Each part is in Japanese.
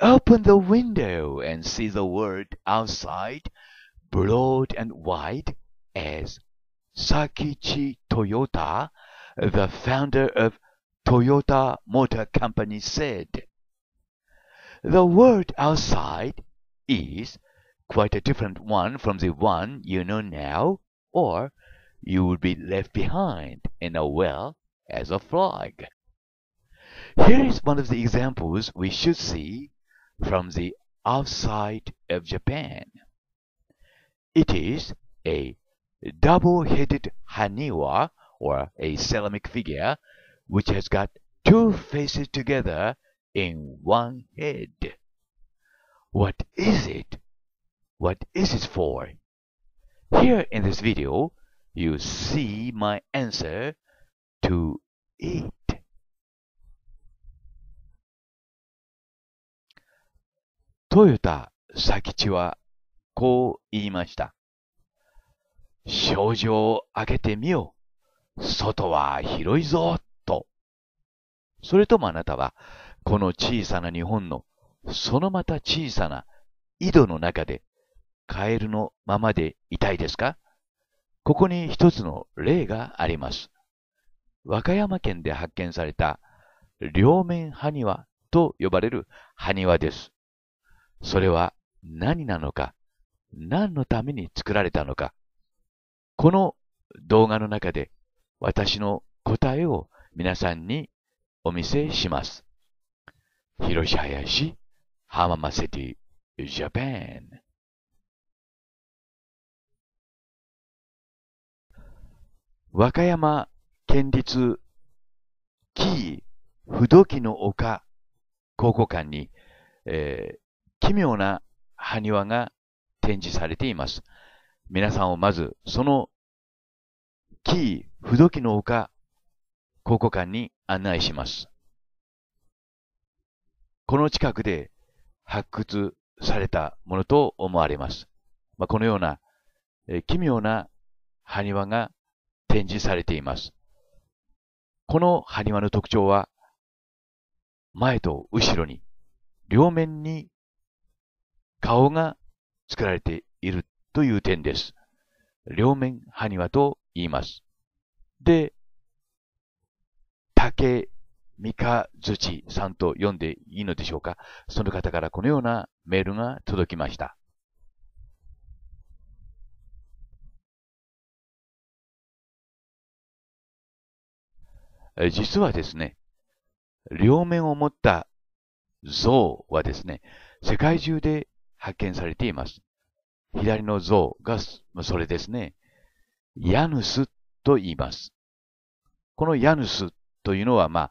Open the window and see the world outside, broad and wide as Sakichi Toyota, the founder of Toyota Motor Company, said. The world outside is quite a different one from the one you know now, or you would be left behind in a well as a frog. Here is one of the examples we should see from the outside of Japan. It is a double-headed haniwa or a ceramic figure which has got two faces together in one head. What is it? What is it for? Here in this video, you see my answer to it. 豊田佐吉はこう言いました。症状を開けてみよ。う。外は広いぞ、と。それともあなたは、この小さな日本の、そのまた小さな井戸の中で、カエルのままでいたいですかここに一つの例があります。和歌山県で発見された、両面埴輪と呼ばれる埴輪です。それは何なのか、何のために作られたのか、この動画の中で私の答えを皆さんにお見せします。広し林浜松セティジャパン和歌山県立キー不動機の丘高校館に、えー、奇妙な埴輪が展示されています。皆さんをまず、その、キー、不時の丘、考古館に案内します。この近くで発掘されたものと思われます。まあ、このような、え奇妙な埴輪が展示されています。この埴輪の特徴は、前と後ろに両面に顔が作られているという点です。両面埴輪と言います。で、竹三日土さんと読んでいいのでしょうかその方からこのようなメールが届きました。実はですね、両面を持った像はですね、世界中で発見されています。左の像がそれですね。ヤヌスと言います。このヤヌスというのは、まあ、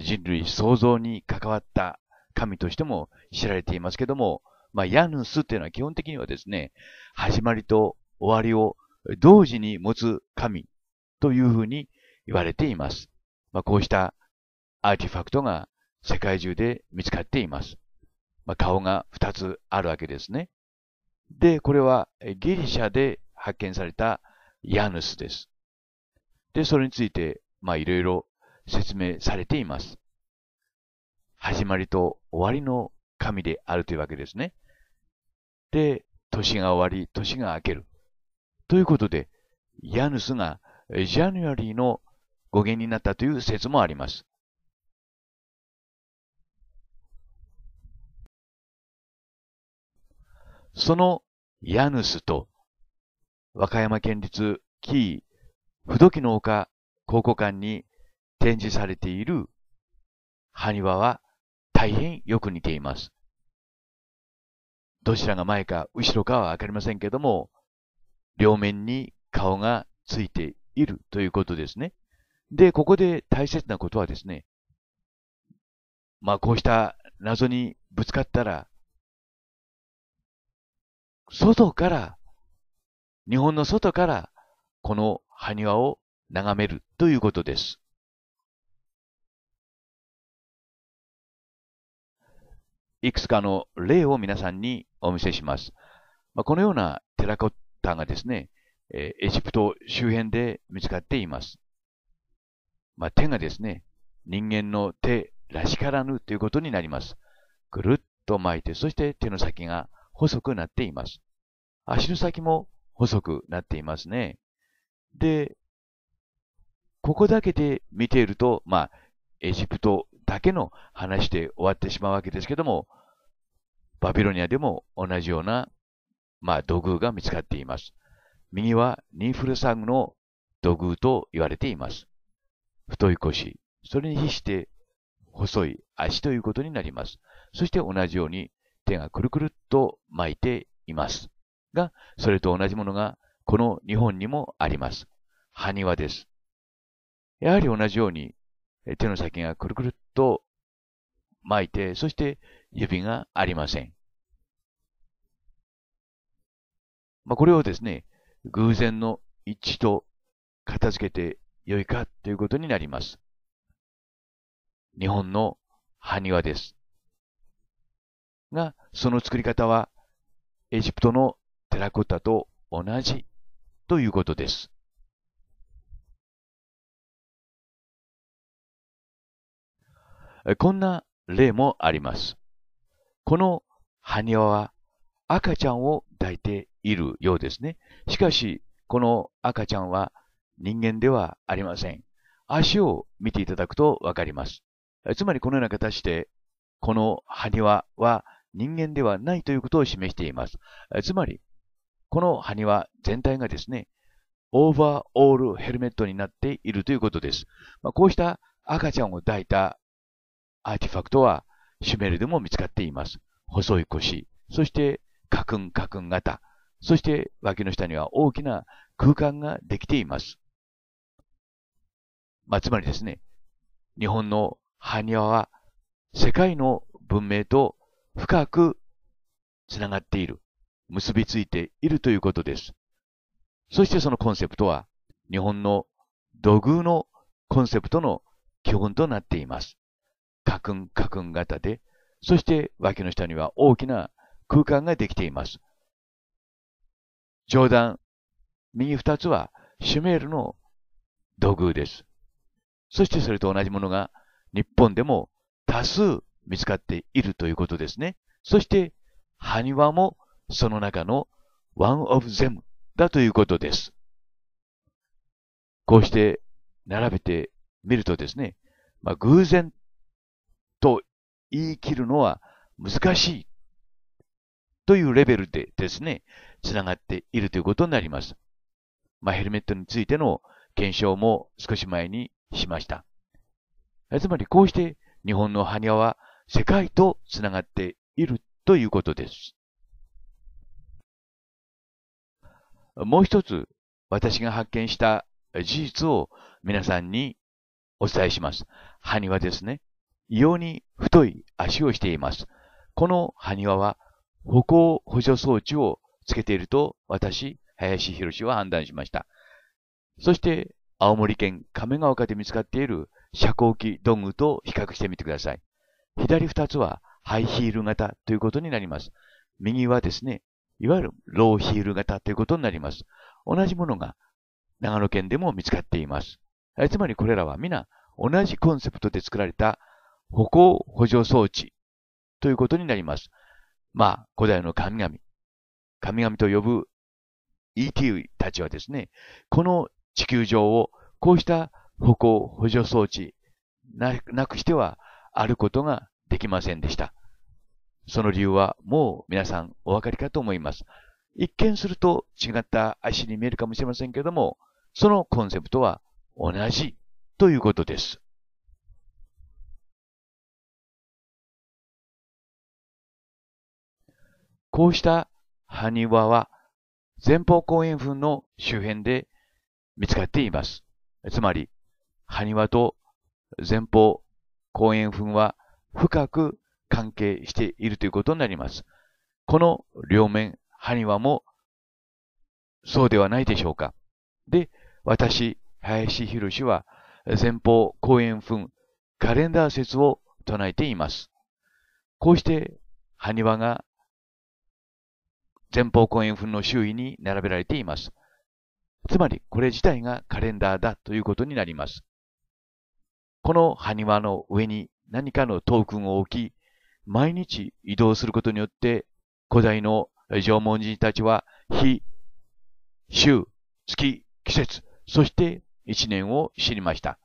人類創造に関わった神としても知られていますけども、まあ、ヤヌスというのは基本的にはですね、始まりと終わりを同時に持つ神というふうに言われています。まあ、こうしたアーティファクトが世界中で見つかっています。まあ、顔が2つあるわけですね。で、これはギリシャで発見されたヤヌスです。で、それについて、まあ、いろいろ説明されています。始まりと終わりの神であるというわけですね。で、年が終わり、年が明ける。ということで、ヤヌスがジャニュアリーの語源になったという説もあります。そのヤヌスと、和歌山県立紀伊不土の丘考古館に展示されている埴輪は大変よく似ています。どちらが前か後ろかはわかりませんけども、両面に顔がついているということですね。で、ここで大切なことはですね、まあこうした謎にぶつかったら、外から、日本の外から、この埴輪を眺めるということです。いくつかの例を皆さんにお見せします。まあ、このようなテラコッタがですね、えエジプト周辺で見つかっています。まあ、手がですね、人間の手らしからぬということになります。ぐるっと巻いて、そして手の先が細くなっています。足の先も細くなっていますね。で、ここだけで見ていると、まあ、エジプトだけの話で終わってしまうわけですけども、バビロニアでも同じような、まあ、土偶が見つかっています。右はニンフルサグの土偶と言われています。太い腰、それに比して細い足ということになります。そして同じように手がくるくるっと巻いています。が、それと同じものがこの日本にもあります。埴輪です。やはり同じように手の先がくるくるっと巻いて、そして指がありません。まあ、これをですね、偶然の一致と片付けてよいかということになります。日本の埴輪です。が、その作り方はエジプトのテラコッタと同じということです。こんな例もあります。この埴輪は赤ちゃんを抱いているようですね。しかし、この赤ちゃんは人間ではありません。足を見ていただくとわかります。つまりこのような形で、この埴輪は人間ではないということを示しています。つまり、この埴輪全体がですね、オーバーオールヘルメットになっているということです。まあ、こうした赤ちゃんを抱いたアーティファクトはシュメールでも見つかっています。細い腰、そしてカクンカクン型、そして脇の下には大きな空間ができています。まあ、つまりですね、日本の埴輪は世界の文明と深くつながっている、結びついているということです。そしてそのコンセプトは、日本の土偶のコンセプトの基本となっています。んかくん型で、そして脇の下には大きな空間ができています。上段、右二つはシュメールの土偶です。そしてそれと同じものが日本でも多数見つかっているということですね。そして、埴輪もその中の one of them だということです。こうして並べてみるとですね、まあ、偶然と言い切るのは難しいというレベルでですね、つながっているということになります。まあ、ヘルメットについての検証も少し前にしました。つまりこうして日本の埴輪は世界とつながっているということです。もう一つ、私が発見した事実を皆さんにお伝えします。埴輪ですね。異様に太い足をしています。この埴輪は歩行補助装置をつけていると私、林博士は判断しました。そして、青森県亀川丘で見つかっている遮光器道具と比較してみてください。左二つはハイヒール型ということになります。右はですね、いわゆるローヒール型ということになります。同じものが長野県でも見つかっています。つまりこれらは皆同じコンセプトで作られた歩行補助装置ということになります。まあ、古代の神々、神々と呼ぶ ET たちはですね、この地球上をこうした歩行補助装置なくしてはあることができませんでした。その理由はもう皆さんお分かりかと思います。一見すると違った足に見えるかもしれませんけども、そのコンセプトは同じということです。こうした埴輪は前方後円墳の周辺で見つかっています。つまり、埴輪と前方公園墳は深く関係しているということになります。この両面、埴輪もそうではないでしょうか。で、私、林博は前方後円墳カレンダー説を唱えています。こうして埴輪が前方後円墳の周囲に並べられています。つまり、これ自体がカレンダーだということになります。この埴輪の上に何かのトークンを置き、毎日移動することによって、古代の縄文人たちは、日、週、月、季節、そして一年を知りました。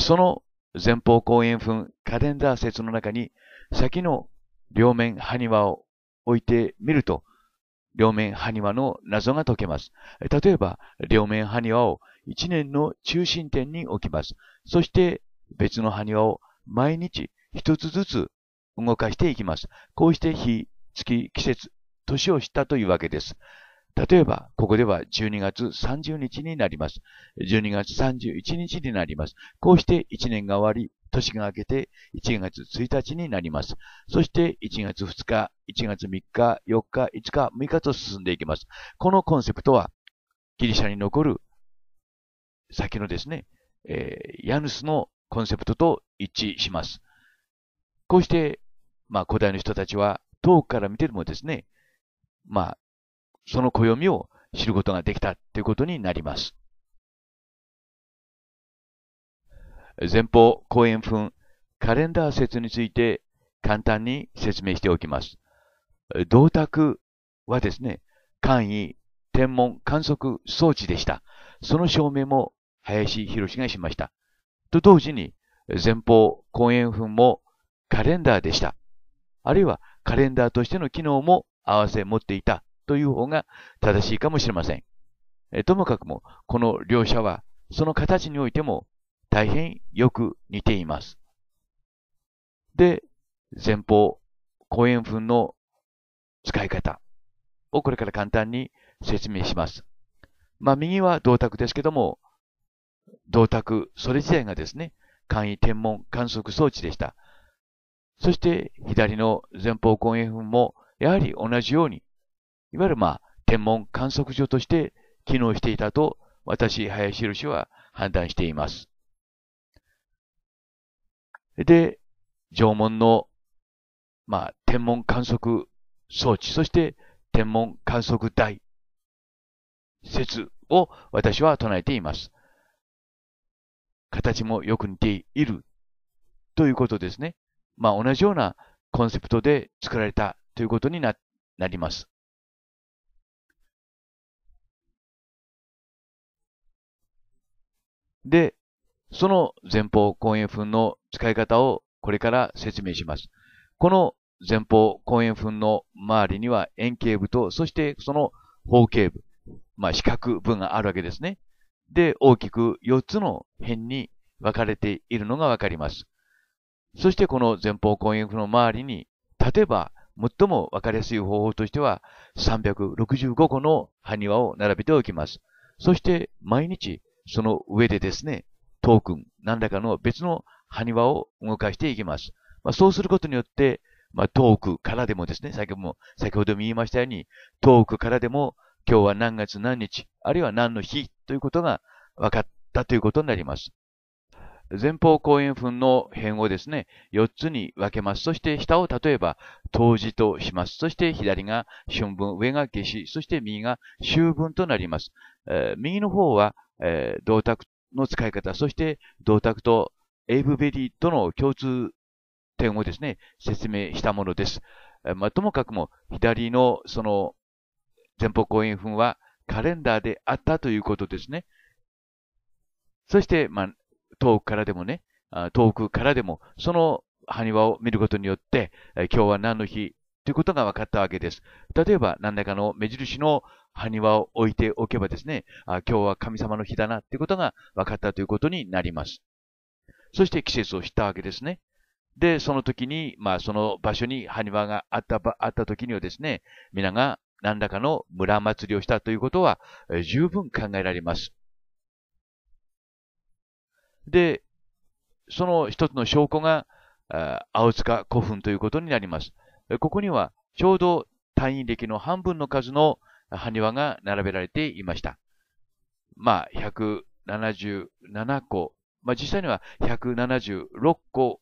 その前方後円墳カレンダー説の中に、先の両面埴輪を置いてみると、両面埴輪の謎が解けます。例えば、両面埴輪を一年の中心点に置きます。そして別の埴輪を毎日一つずつ動かしていきます。こうして日、月、季節、年を知ったというわけです。例えば、ここでは12月30日になります。12月31日になります。こうして1年が終わり、年が明けて1月1日になります。そして1月2日、1月3日、4日、5日、6日と進んでいきます。このコンセプトは、ギリシャに残る先のですね、えー、ヤヌスのコンセプトと一致します。こうして、まあ、古代の人たちは、遠くから見てもですね、まあ、その暦を知ることができたということになります。前方後円墳、カレンダー説について簡単に説明しておきます。銅鐸はですね、簡易、天文、観測装置でした。その証明も林博がしました。と同時に、前方後円墳もカレンダーでした。あるいはカレンダーとしての機能も合わせ持っていたという方が正しいかもしれません。ともかくも、この両者は、その形においても大変よく似ています。で、前方、後円墳の使い方をこれから簡単に説明します。まあ、右は銅鐸ですけども、銅鐸、それ自体がですね、簡易天文観測装置でした。そして左の前方後円墳もやはり同じように、いわゆるまあ天文観測所として機能していたと私、林博氏は判断しています。で、縄文の、まあ、天文観測装置、そして天文観測台、説を私は唱えています。形もよく似ているということですね。まあ同じようなコンセプトで作られたということになります。で、その前方後円墳の使い方をこれから説明します。この前方後円墳の周りには円形部と、そしてその方形部、まあ四角部があるわけですね。で、大きく4つの辺に分かれているのがわかります。そしてこの前方後円の周りに、例えば最も分かりやすい方法としては、365個の埴輪を並べておきます。そして毎日、その上でですね、トークン、何らかの別の埴輪を動かしていきます。まあ、そうすることによって、まあ、遠くからでもですね、先ほども、先ほども言いましたように、遠くからでも、今日は何月何日、あるいは何の日ということが分かったということになります。前方後円墳の辺をですね、4つに分けます。そして下を例えば、冬至とします。そして左が春分、上が夏至、そして右が秋分となります。えー、右の方は、えー、銅鐸の使い方、そして銅鐸とエイブベリーとの共通点をですね、説明したものです。えー、まあ、ともかくも、左のその前方後円墳は、カレンダーであったということですね。そして、まあ、遠くからでもね、遠くからでも、その埴輪を見ることによって、今日は何の日ということが分かったわけです。例えば、何らかの目印の埴輪を置いておけばですね、あ今日は神様の日だなということが分かったということになります。そして季節を知ったわけですね。で、その時に、まあ、その場所に埴輪があった、あった時にはですね、皆が何らかの村祭りをしたということは十分考えられます。で、その一つの証拠が、青塚古墳ということになります。ここにはちょうど単位歴の半分の数の埴輪が並べられていました。まあ、177個、まあ実際には176個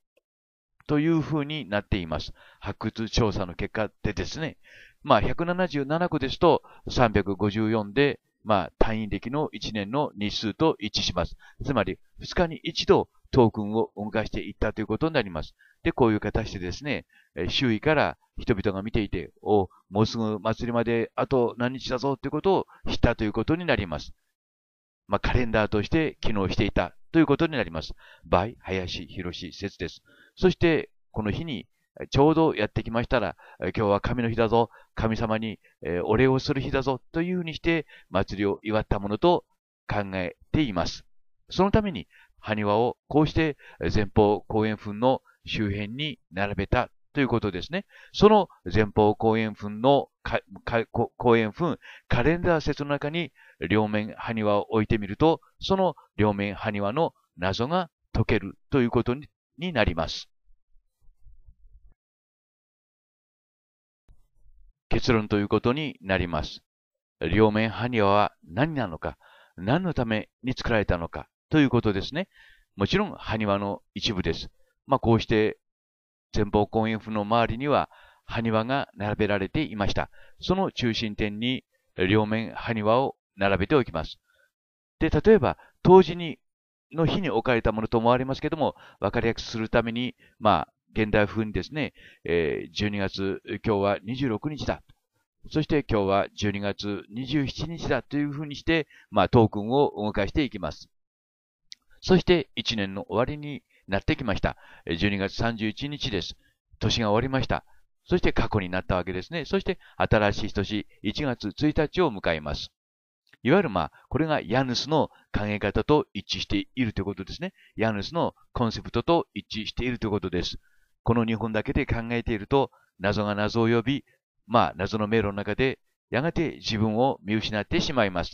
というふうになっています。発掘調査の結果でですね、まあ、177個ですと354で、まあ、単位歴の1年の日数と一致します。つまり、2日に1度トークンを動かしていったということになります。で、こういう形でですね、周囲から人々が見ていて、お、もうすぐ祭りまであと何日だぞということを知ったということになります。まあ、カレンダーとして機能していたということになります。by 林博士説です。そして、この日にちょうどやってきましたら、今日は神の日だぞ、神様にお礼をする日だぞ、というふうにして、祭りを祝ったものと考えています。そのために、埴輪をこうして前方後円墳の周辺に並べたということですね。その前方後円墳の、後円墳、カレンダー説の中に両面埴輪を置いてみると、その両面埴輪の謎が解けるということにになります。結論ということになります。両面ハニワは何なのか、何のために作られたのかということですね。もちろんハニワの一部です。まあ、こうして前方後円符の周りには埴輪が並べられていました。その中心点に両面埴輪を並べておきます。で、例えば、当時にの日に置かれたものと思われますけども、分かりやすくするために、まあ、現代風にですね、えー、12月、今日は26日だ。そして今日は12月27日だというふうにして、まあ、トークンを動かしていきます。そして1年の終わりになってきました。12月31日です。年が終わりました。そして過去になったわけですね。そして新しい年、1月1日を迎えます。いわゆるまあ、これがヤヌスの考え方と一致しているということですね。ヤヌスのコンセプトと一致しているということです。この2本だけで考えていると、謎が謎を呼び、まあ、謎の迷路の中で、やがて自分を見失ってしまいます。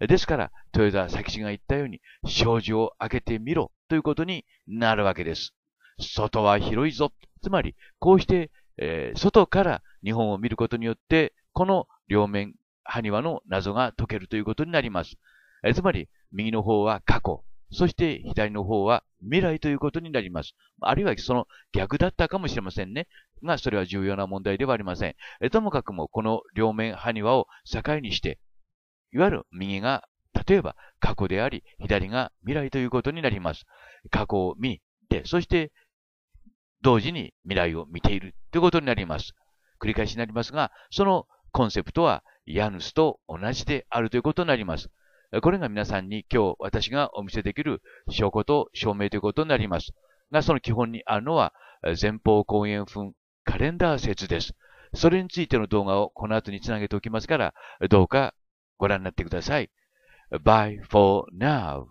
ですから、豊田佐吉が言ったように、障子を開けてみろということになるわけです。外は広いぞ。つまり、こうして、えー、外から日本を見ることによって、この両面埴輪の謎が解けるということになります。えつまり、右の方は過去、そして左の方は未来ということになります。あるいはその逆だったかもしれませんね。が、それは重要な問題ではありません。えともかくも、この両面埴輪を境にして、いわゆる右が、例えば過去であり、左が未来ということになります。過去を見て、そして同時に未来を見ているということになります。繰り返しになりますが、そのコンセプトは家スと同じであるということになります。これが皆さんに今日私がお見せできる証拠と証明ということになります。が、その基本にあるのは、前方後円墳カレンダー説です。それについての動画をこの後につなげておきますから、どうかご覧になってください。Bye for now.